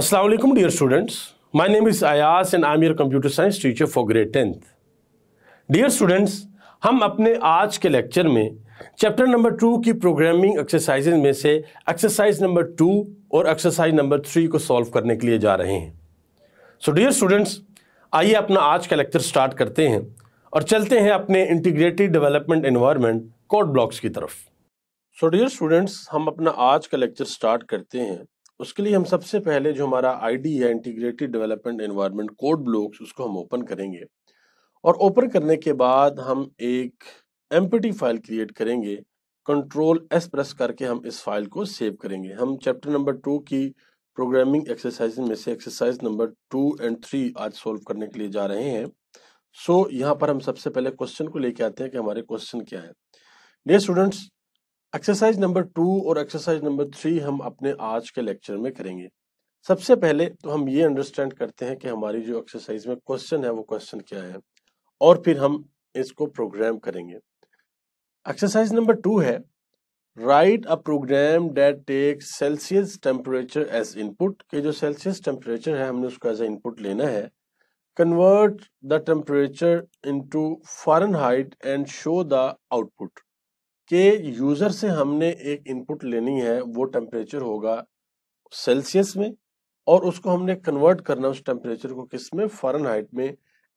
Assalamualaikum dear students. My name is Ayaz and I'm your computer science teacher for grade 10th. Dear students, हम अपने आज के lecture में chapter number two की programming exercises में से एक्सरसाइज नंबर टू और एक्सरसाइज नंबर थ्री को सॉल्व करने के लिए जा रहे हैं सो डियर स्टूडेंट्स आइए अपना आज का लेक्चर स्टार्ट करते हैं और चलते हैं अपने integrated development environment Code Blocks की तरफ सो डियर स्टूडेंट्स हम अपना आज का लेक्चर स्टार्ट करते हैं उसके लिए हम सबसे पहले जो हमारा आईडी है integrated development environment Code Blocks उसको हम ओपन करेंगे और ओपन करने के बाद हम एक एम फाइल क्रिएट करेंगे कंट्रोल एस प्रेस करके हम इस फाइल को सेव करेंगे हम चैप्टर नंबर टू की प्रोग्रामिंग एक्सरसाइज में से exercise number two and three आज सॉल्व करने के लिए जा रहे हैं सो so, यहाँ पर हम सबसे पहले क्वेश्चन को लेके आते हैं कि हमारे क्वेश्चन क्या है dear students exercise number two और एक्सरसाइज नंबर थ्री हम अपने आज के लेक्चर में करेंगे सबसे पहले तो हम ये अंडरस्टैंड करते हैं कि हमारी जो एक्सरसाइज में क्वेश्चन है वो क्वेश्चन क्या है और फिर हम इसको प्रोग्राम करेंगे एक्सरसाइज नंबर टू है write a program that take Celsius temperature as input के जो सेल्सियस टेम्परेचर है हमने उसको एज ए इनपुट लेना है temperature into Fahrenheit and show the output कि यूज़र से हमने एक इनपुट लेनी है वो टेम्परेचर होगा सेल्सियस में और उसको हमने कन्वर्ट करना उस टेम्परेचर को किस में फॉरन में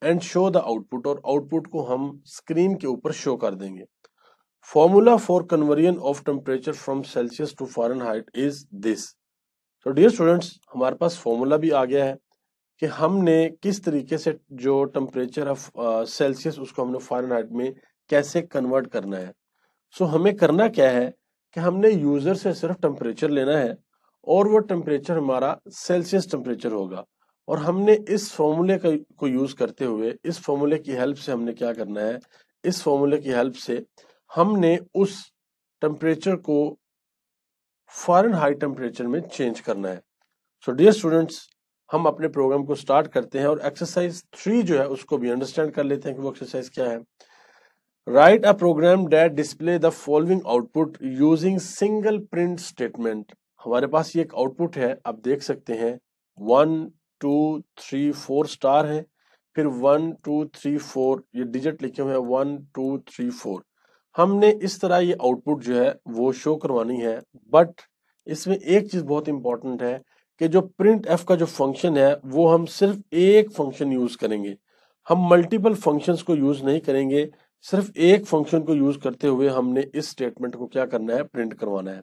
एंड शो द आउटपुट और आउटपुट को हम स्क्रीन के ऊपर शो कर देंगे for conversion of temperature from Celsius to Fahrenheit is this तो डियर स्टूडेंट्स हमारे पास फॉर्मूला भी आ गया है कि हमने किस तरीके से जो टेम्परेचर ऑफ सेल्सियस उसको हमने फॉरन में कैसे कन्वर्ट करना है सो हमें करना क्या है कि हमने यूजर से सिर्फ टेम्परेचर लेना है और वो टेम्परेचर हमारा सेल्सियस टेम्परेचर होगा और हमने इस फॉर्मूले को यूज करते हुए इस फॉर्मूले की हेल्प से हमने क्या करना है इस फॉर्मूले की हेल्प से हमने उस टेम्परेचर को फॉरन हाई टेम्परेचर में चेंज करना है सो डियर स्टूडेंट्स हम अपने प्रोग्राम को स्टार्ट करते हैं और एक्सरसाइज थ्री जो है उसको भी अंडरस्टैंड कर लेते हैं कि वो एक्सरसाइज क्या है write a program that display the following output using single print statement हमारे पास ये एक आउटपुट है आप देख सकते हैं one two three four star है फिर वन टू थ्री फोर ये डिजिट लिखे हुए हैं वन टू थ्री फोर हमने इस तरह ये आउटपुट जो है वो शो करवानी है बट इसमें एक चीज़ बहुत इंपॉर्टेंट है कि जो प्रिंट एफ का जो फंक्शन है वो हम सिर्फ एक फंक्शन यूज़ करेंगे हम मल्टीपल फंक्शंस को यूज़ नहीं करेंगे सिर्फ एक फंक्शन को यूज करते हुए हमने इस स्टेटमेंट को क्या करना है प्रिंट करवाना है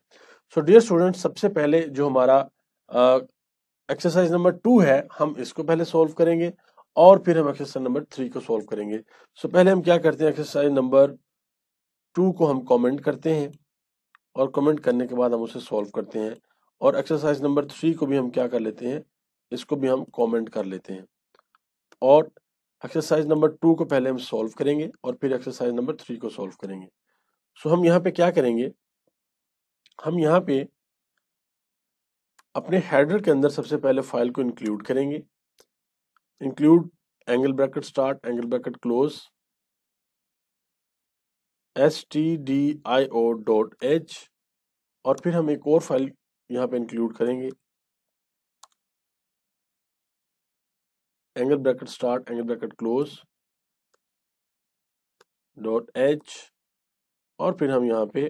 सो डियर स्टूडेंट सबसे पहले जो हमारा एक्सरसाइज नंबर टू है हम इसको पहले सॉल्व करेंगे और फिर हम एक्सरसाइज नंबर थ्री को सॉल्व करेंगे सो so, पहले हम क्या करते हैं एक्सरसाइज नंबर टू को हम कमेंट करते हैं और कमेंट करने के बाद हम उसे सॉल्व करते हैं और एक्सरसाइज नंबर थ्री को भी हम क्या कर लेते हैं इसको भी हम कमेंट कर लेते हैं और एक्सरसाइज नंबर टू को पहले हम सॉल्व करेंगे और फिर एक्सरसाइज नंबर थ्री को सॉल्व करेंगे सो so, हम यहाँ पे क्या करेंगे हम यहाँ पे अपने हेडर के अंदर सबसे पहले फाइल को इंक्लूड करेंगे include angle bracket start angle bracket close S T D I O dot H और फिर हम एक और फाइल यहाँ पे इंक्लूड करेंगे angle bracket start angle bracket close dot H और फिर हम यहाँ पे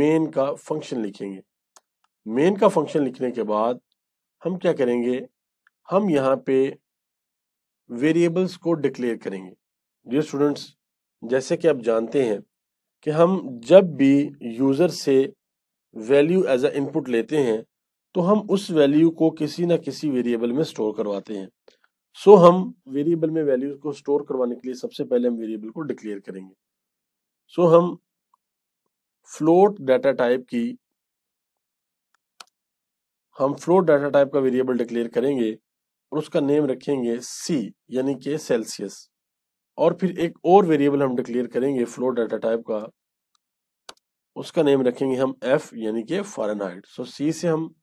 मेन का फंक्शन लिखेंगे मेन का फंक्शन लिखने के बाद हम क्या करेंगे हम यहाँ पे वेरिएबल्स को डिक्लेयर करेंगे डियर स्टूडेंट्स जैसे कि आप जानते हैं कि हम जब भी यूज़र से वैल्यू एज अ इनपुट लेते हैं तो हम उस वैल्यू को किसी ना किसी वेरिएबल में स्टोर करवाते हैं सो so, हम वेरिएबल में वैल्यू को स्टोर करवाने के लिए सबसे पहले हम वेरिएबल को डिक्लेयर करेंगे सो so, हम फ्लोट डाटा टाइप की हम फ्लोट डाटा टाइप का वेरिएबल डिक्लेयर करेंगे और उसका नेम रखेंगे सी यानी कि सेल्सियस और फिर एक और वेरिएबल हम डिक्लेयर करेंगे फ्लोट डाटा टाइप का उसका नेम रखेंगे हम एफ यानी कि फॉरन हाइट सो सी से हम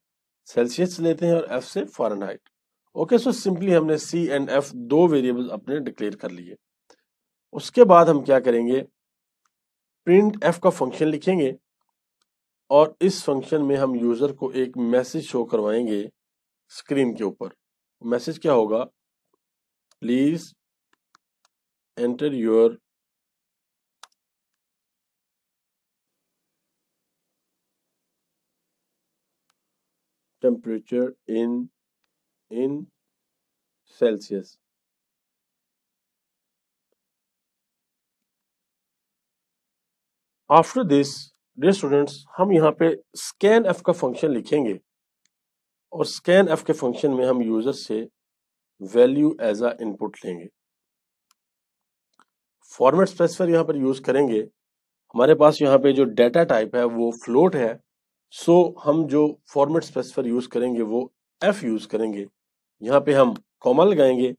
सेल्सियस लेते हैं और एफ से फॉरन ओके सो सिंपली हमने सी एंड एफ दो वेरिएबल अपने डिक्लेयर कर लिए उसके बाद हम क्या करेंगे प्रिंट एफ का फंक्शन लिखेंगे और इस फंक्शन में हम यूजर को एक मैसेज शो करवाएंगे स्क्रीन के ऊपर मैसेज क्या होगा please enter your temperature in in Celsius. After this dear students हम यहाँ पे स्कैन एफ का फंक्शन लिखेंगे और स्कैन एफ के फंक्शन में हम यूजर से वैल्यू एज अ इनपुट लेंगे फॉर्मेट स्पेसिफायर यहाँ पर यूज करेंगे हमारे पास यहाँ पे जो डेटा टाइप है वो फ्लोट है सो so, हम जो फॉर्मेट स्पेसिफायर यूज करेंगे वो एफ यूज करेंगे यहाँ पे हम कॉमा लगाएंगे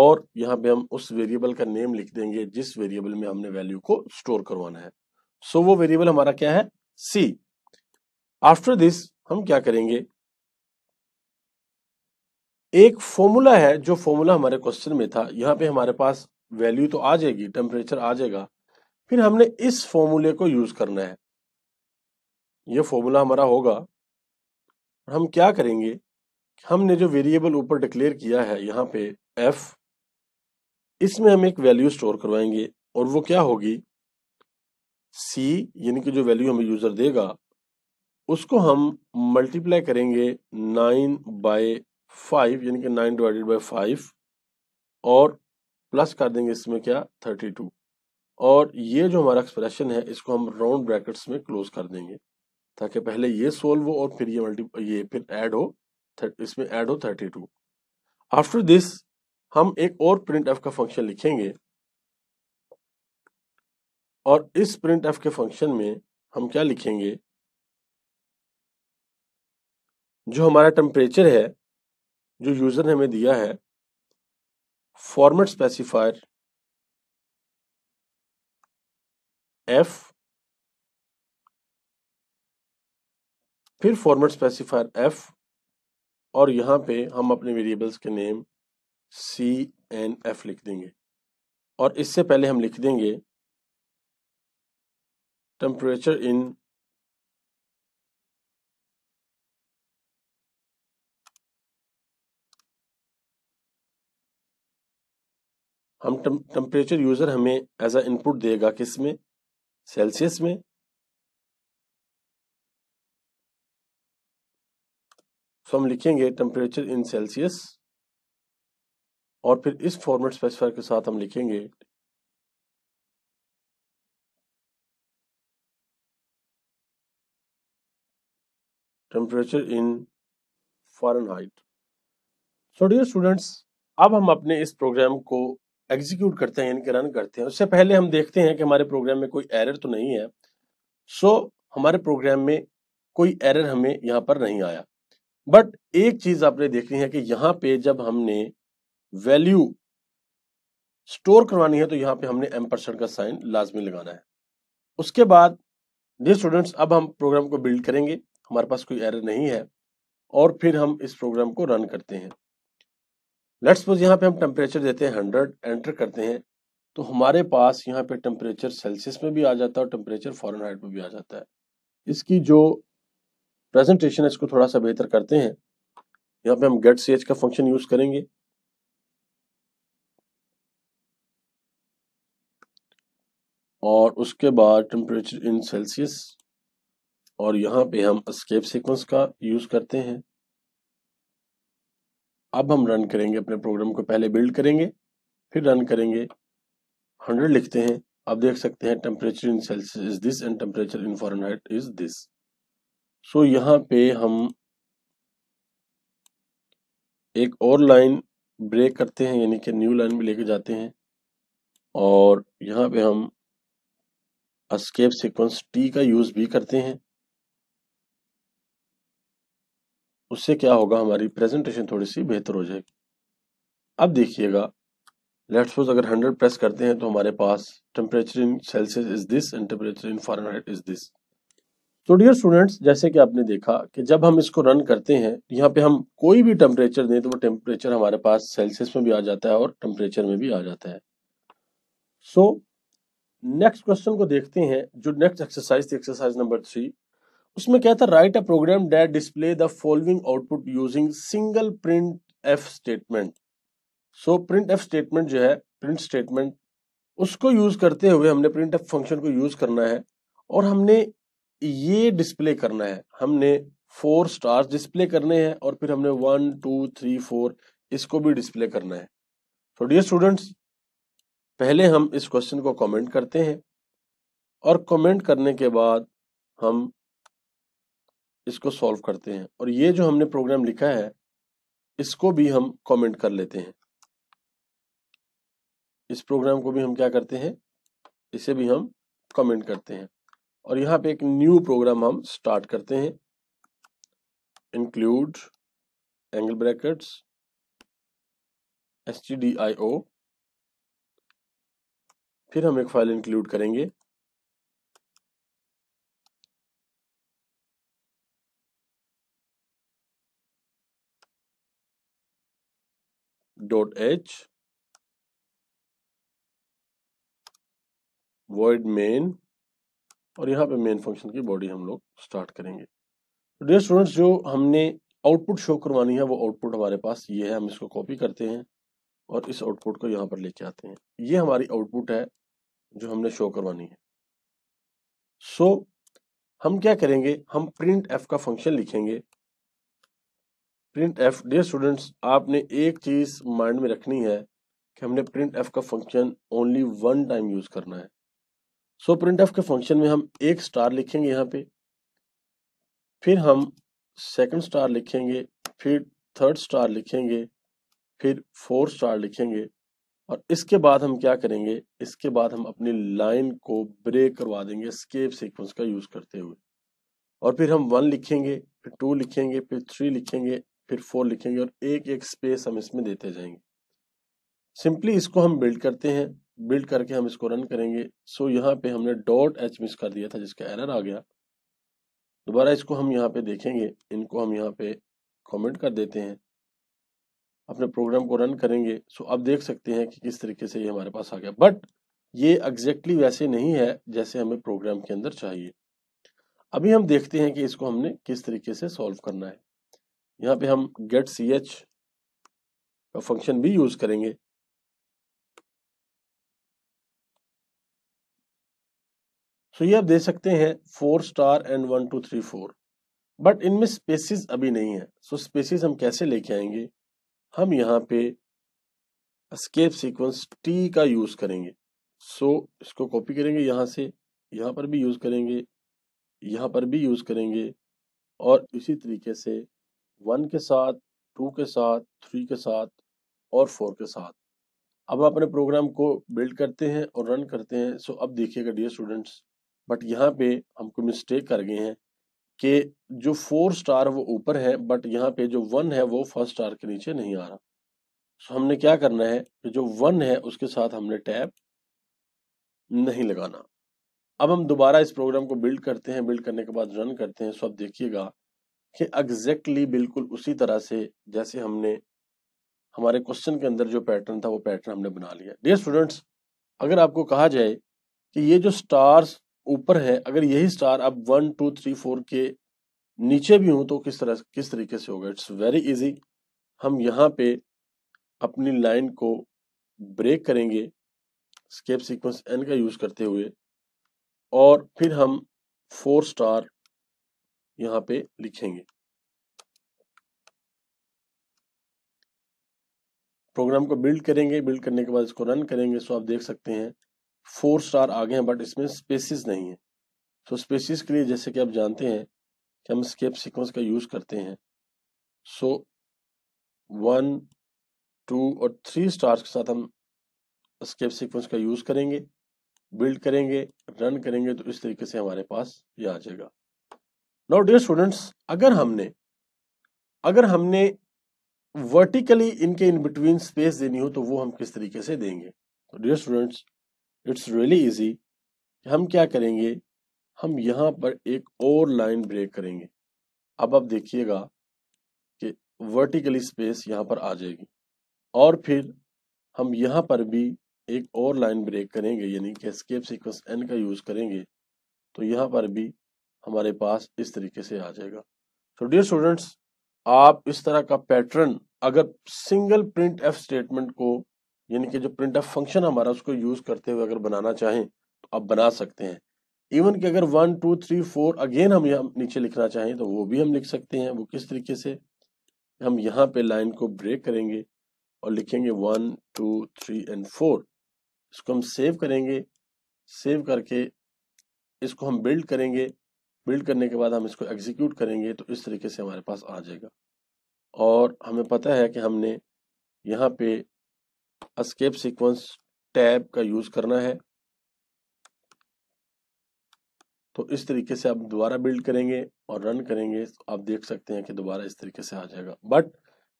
और यहाँ पे हम उस वेरिएबल का नेम लिख देंगे जिस वेरिएबल में हमने वैल्यू को स्टोर करवाना है सो so, वो वेरिएबल हमारा क्या है सी आफ्टर दिस हम क्या करेंगे एक फॉर्मूला है जो फॉर्मूला हमारे क्वेश्चन में था यहाँ पे हमारे पास वैल्यू तो आ जाएगी टेम्परेचर आ जाएगा फिर हमने इस फॉर्मूले को यूज करना है ये फॉर्मूला हमारा होगा हम क्या करेंगे हमने जो वेरिएबल ऊपर डिक्लेयर किया है यहाँ पे एफ इसमें हम एक वैल्यू स्टोर करवाएंगे और वो क्या होगी सी यानी कि जो वैल्यू हमें यूजर देगा उसको हम मल्टीप्लाई करेंगे नाइन बाय फाइव यानी कि नाइन डिवाइडेड बाय फाइव और प्लस कर देंगे इसमें क्या थर्टी टू और ये जो हमारा एक्सप्रेशन है इसको हम राउंड ब्रैकेट्स में क्लोज कर देंगे ताकि पहले ये सोल्व हो और फिर ये मल्टी ये फिर ऐड हो इसमें ऐड हो थर्टी टू आफ्टर दिस हम एक और प्रिंट एफ का फंक्शन लिखेंगे और इस प्रिंट एफ के फंक्शन में हम क्या लिखेंगे जो हमारा टेम्परेचर है जो यूजर ने हमें दिया है फॉर्मेट स्पेसिफायर एफ फिर फॉर्मेट स्पेसिफायर एफ और यहाँ पे हम अपने वेरिएबल्स के नेम सी एन एफ लिख देंगे और इससे पहले हम लिख देंगे टेम्परेचर इन हम टेम्परेचर यूजर हमें एज अ इनपुट देगा किस में सेल्सियस में सो हम लिखेंगे टेम्परेचर इन सेल्सियस और फिर इस फॉर्मेट स्पेसिफायर के साथ हम लिखेंगे टेम्परेचर इन हाइट सो डियर स्टूडेंट्स अब हम अपने इस प्रोग्राम को एग्जीक्यूट करते हैं यानी कि रन करते हैं उससे पहले हम देखते हैं कि हमारे प्रोग्राम में कोई एरर तो नहीं है सो so, हमारे प्रोग्राम में कोई एरर हमें यहाँ पर नहीं आया बट एक चीज आपने देखनी है कि यहां पे जब हमने वैल्यू स्टोर करवानी है तो यहाँ पे हमने एम परसेंट का साइन लाजमी लगाना है उसके बाद ये स्टूडेंट्स अब हम प्रोग्राम को बिल्ड करेंगे हमारे पास कोई एरर नहीं है और फिर हम इस प्रोग्राम को रन करते हैं लेट्स सपोज यहाँ पे हम टेम्परेचर देते हैं हंड्रेड एंटर करते हैं तो हमारे पास यहाँ पे टेम्परेचर सेल्सियस में भी आ जाता है और टेम्परेचर फॉरन हाइट में भी आ जाता है इसकी जो प्रेजेंटेशन इसको थोड़ा सा बेहतर करते हैं यहाँ पे हम गेट सी का फंक्शन यूज करेंगे और उसके बाद टेम्परेचर इन सेल्सियस और यहाँ पे हम स्केप सीक्वेंस का यूज करते हैं अब हम रन करेंगे अपने प्रोग्राम को पहले बिल्ड करेंगे फिर रन करेंगे हंड्रेड लिखते हैं आप देख सकते हैं temperature in Celsius is this and temperature in Fahrenheit is this so so, यहाँ पे हम एक और लाइन ब्रेक करते हैं यानी कि न्यू लाइन भी लेके जाते हैं और यहाँ पे हम अस्केप सीक्वेंस टी का यूज भी करते हैं उससे क्या होगा हमारी प्रेजेंटेशन थोड़ी सी बेहतर हो जाएगी अब देखिएगा लेट्स सपोज अगर 100 प्रेस करते हैं तो हमारे पास temperature in Celsius is this and temperature in Fahrenheit is this तो डियर स्टूडेंट्स जैसे कि आपने देखा कि जब हम इसको रन करते हैं यहाँ पे हम कोई भी टेम्परेचर दें तो वो टेम्परेचर हमारे पास सेल्सियस में भी आ जाता है और टेम्परेचर में भी आ जाता है सो नेक्स्ट क्वेश्चन को देखते हैं जो नेक्स्ट एक्सरसाइज थी एक्सरसाइज नंबर थ्री उसमें क्या था write a program that display the following output using single print F statement so print F statement जो है प्रिंट स्टेटमेंट उसको यूज करते हुए हमने प्रिंट एफ फंक्शन को यूज करना है और हमने ये डिस्प्ले करना है हमने फोर स्टार्स डिस्प्ले करने हैं और फिर हमने वन टू थ्री फोर इसको भी डिस्प्ले करना है तो डियर स्टूडेंट्स पहले हम इस क्वेश्चन को कमेंट करते हैं और कमेंट करने के बाद हम इसको सॉल्व करते हैं और ये जो हमने प्रोग्राम लिखा है इसको भी हम कमेंट कर लेते हैं इस प्रोग्राम को भी हम क्या करते हैं इसे भी हम कमेंट करते हैं और यहां पे एक न्यू प्रोग्राम हम स्टार्ट करते हैं include angle brackets S T D I O फिर हम एक फाइल इंक्लूड करेंगे डॉट एच वर्ड मेन और यहाँ पे मेन फंक्शन की बॉडी हम लोग स्टार्ट करेंगे तो डियर स्टूडेंट्स जो हमने आउटपुट शो करवानी है वो आउटपुट हमारे पास ये है हम इसको कॉपी करते हैं और इस आउटपुट को यहाँ पर लेके आते हैं ये हमारी आउटपुट है जो हमने शो करवानी है सो so, हम क्या करेंगे हम प्रिंट एफ का फंक्शन लिखेंगे प्रिंट एफ डियर स्टूडेंट्स आपने एक चीज माइंड में रखनी है कि हमने प्रिंट एफ का function only one time use करना है सो प्रिंट के फंक्शन में हम एक स्टार लिखेंगे यहाँ पे फिर हम सेकंड स्टार लिखेंगे फिर थर्ड स्टार लिखेंगे फिर फोर्थ स्टार लिखेंगे और इसके बाद हम क्या करेंगे इसके बाद हम अपनी लाइन को ब्रेक करवा देंगे स्केप सीक्वेंस का यूज करते हुए और फिर हम वन लिखेंगे फिर टू लिखेंगे फिर थ्री लिखेंगे फिर फोर लिखेंगे और एक एक स्पेस हम इसमें देते जाएंगे सिंपली इसको हम बिल्ड करते हैं बिल्ड करके हम इसको रन करेंगे सो यहाँ पे हमने डॉट एच मिस कर दिया था जिसका एरर आ गया दोबारा इसको हम यहाँ पे देखेंगे इनको हम यहाँ पे कमेंट कर देते हैं अपने प्रोग्राम को रन करेंगे सो अब देख सकते हैं कि किस तरीके से ये हमारे पास आ गया बट ये एग्जैक्टली exactly वैसे नहीं है जैसे हमें प्रोग्राम के अंदर चाहिए अभी हम देखते हैं कि इसको हमने किस तरीके से सॉल्व करना है यहाँ पे हम गेट सी एच का फंक्शन भी यूज करेंगे सो so, ये आप दे सकते हैं four star and one two three four but इनमें स्पेसिस अभी नहीं है सो so, स्पेसिस हम कैसे लेके आएंगे हम यहाँ पे स्केप सीक्वेंस टी का यूज करेंगे सो so, इसको कॉपी करेंगे यहाँ से यहाँ पर भी यूज करेंगे यहाँ पर भी यूज करेंगे और इसी तरीके से वन के साथ टू के साथ थ्री के साथ और फोर के साथ अब अपने प्रोग्राम को बिल्ड करते हैं और रन करते हैं सो so, अब देखिएगा डियर स्टूडेंट्स बट यहाँ पे हमको मिस्टेक कर गए हैं कि जो फोर स्टार वो ऊपर है बट यहाँ पे जो वन है वो फर्स्ट स्टार के नीचे नहीं आ रहा सो हमने क्या करना है कि जो वन है उसके साथ हमने टैब नहीं लगाना अब हम दोबारा इस प्रोग्राम को बिल्ड करते हैं बिल्ड करने के बाद रन करते हैं सो आप देखिएगा कि एग्जैक्टली बिल्कुल उसी तरह से जैसे हमने हमारे क्वेश्चन के अंदर जो पैटर्न था वो पैटर्न हमने बना लिया डियर स्टूडेंट्स अगर आपको कहा जाए कि ये जो स्टार्स ऊपर है अगर यही स्टार अब वन टू थ्री फोर के नीचे भी हूं तो किस तरह किस तरीके से होगा इट्स वेरी इजी हम यहाँ पे अपनी लाइन को ब्रेक करेंगे स्केप सीक्वेंस एन का यूज करते हुए और फिर हम फोर स्टार यहाँ पे लिखेंगे प्रोग्राम को बिल्ड करेंगे बिल्ड करने के बाद इसको रन करेंगे सो आप देख सकते हैं फोर स्टार आ गए हैं बट इसमें स्पेसिस नहीं है तो स्पेसिस के लिए जैसे कि आप जानते हैं कि हम स्केप सिक्वेंस का यूज करते हैं सो वन टू और थ्री स्टार्स के साथ हम स्केप सिक्वेंस का यूज करेंगे बिल्ड करेंगे रन करेंगे तो इस तरीके से हमारे पास ये आ जाएगा नाउ डियर स्टूडेंट्स अगर हमने अगर हमने वर्टिकली इनके इन बिटवीन स्पेस देनी हो तो वो हम किस तरीके से देंगे तो dear students it's really easy हम क्या करेंगे हम यहाँ पर एक और लाइन ब्रेक करेंगे अब आप देखिएगा कि वर्टिकली स्पेस यहाँ पर आ जाएगी और फिर हम यहाँ पर भी एक और लाइन ब्रेक करेंगे यानी कि स्केप सीक्वेंस एन का यूज़ करेंगे तो यहाँ पर भी हमारे पास इस तरीके से आ जाएगा तो डियर स्टूडेंट्स आप इस तरह का पैटर्न अगर सिंगल प्रिंट एफ स्टेटमेंट को यानी कि जो प्रिंट ऑफ फंक्शन हमारा उसको यूज करते हुए अगर बनाना चाहें तो आप बना सकते हैं इवन कि अगर one two three four again हम यहाँ नीचे लिखना चाहें तो वो भी हम लिख सकते हैं वो किस तरीके से हम यहाँ पे लाइन को ब्रेक करेंगे और लिखेंगे one two three and four इसको हम सेव करेंगे सेव करके इसको हम बिल्ड करेंगे बिल्ड करने के बाद हम इसको एग्जीक्यूट करेंगे तो इस तरीके से हमारे पास आ जाएगा और हमें पता है कि हमने यहाँ पे अस्केप सीक्वेंस टैब का यूज करना है तो इस तरीके से आप दोबारा बिल्ड करेंगे और रन करेंगे तो आप देख सकते हैं कि दोबारा इस तरीके से आ जाएगा बट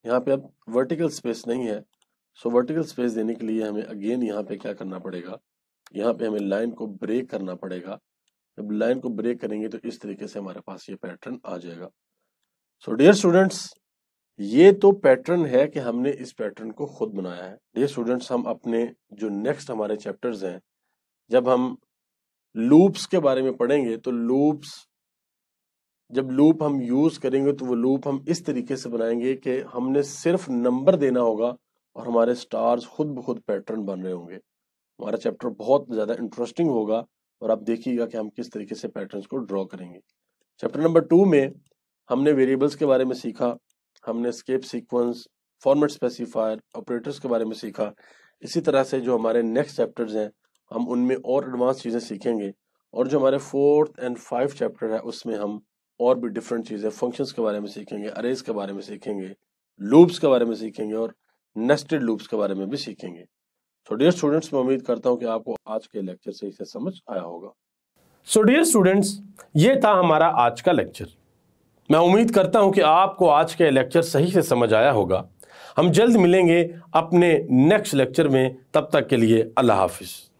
यहाँ पे अब वर्टिकल स्पेस नहीं है सो वर्टिकल स्पेस देने के लिए हमें अगेन यहाँ पे क्या करना पड़ेगा यहाँ पे हमें लाइन को ब्रेक करना पड़ेगा जब लाइन को ब्रेक करेंगे तो इस तरीके से हमारे पास ये पैटर्न आ जाएगा सो डियर स्टूडेंट्स ये तो पैटर्न है कि हमने इस पैटर्न को खुद बनाया है ये स्टूडेंट्स हम अपने जो नेक्स्ट हमारे चैप्टर्स हैं जब हम लूप्स के बारे में पढ़ेंगे तो लूप्स जब लूप हम यूज करेंगे तो वो लूप हम इस तरीके से बनाएंगे कि हमने सिर्फ नंबर देना होगा और हमारे स्टार्स खुद ब खुद पैटर्न बन रहे होंगे हमारा चैप्टर बहुत ज़्यादा इंटरेस्टिंग होगा और आप देखिएगा कि हम किस तरीके से पैटर्न्स को ड्रॉ करेंगे चैप्टर नंबर टू में हमने वेरिएबल्स के बारे में सीखा हमने escape sequence format specifier operators के बारे में सीखा इसी तरह से जो हमारे नेक्स्ट चैप्टर्स हैं हम उनमें और एडवांस चीज़ें सीखेंगे और जो हमारे फोर्थ एंड फाइव चैप्टर है उसमें हम और भी डिफरेंट चीज़ें फंक्शंस के बारे में सीखेंगे अरेज के बारे में सीखेंगे लूप्स के बारे में सीखेंगे और नेस्टेड लूप्स के बारे में भी सीखेंगे सो डियर स्टूडेंट्स मैं उम्मीद करता हूँ कि आपको आज के लेक्चर से इसे समझ आया होगा सो डियर स्टूडेंट्स ये था हमारा आज का लेक्चर मैं उम्मीद करता हूं कि आपको आज का लेक्चर सही से समझ आया होगा हम जल्द मिलेंगे अपने नेक्स्ट लेक्चर में तब तक के लिए अल्लाह हाफिज़